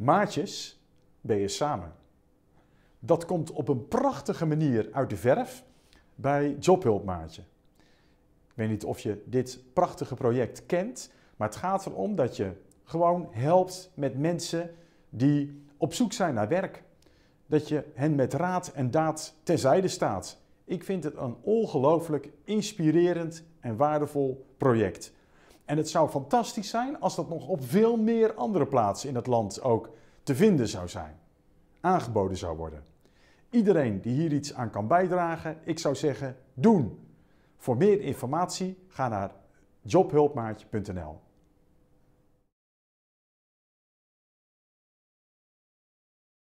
Maatjes ben je samen. Dat komt op een prachtige manier uit de verf bij Jobhulpmaatje. Ik weet niet of je dit prachtige project kent, maar het gaat erom dat je gewoon helpt met mensen die op zoek zijn naar werk. Dat je hen met raad en daad terzijde staat. Ik vind het een ongelooflijk inspirerend en waardevol project. En het zou fantastisch zijn als dat nog op veel meer andere plaatsen in het land ook te vinden zou zijn. Aangeboden zou worden. Iedereen die hier iets aan kan bijdragen, ik zou zeggen, doen. Voor meer informatie ga naar jobhulpmaatje.nl.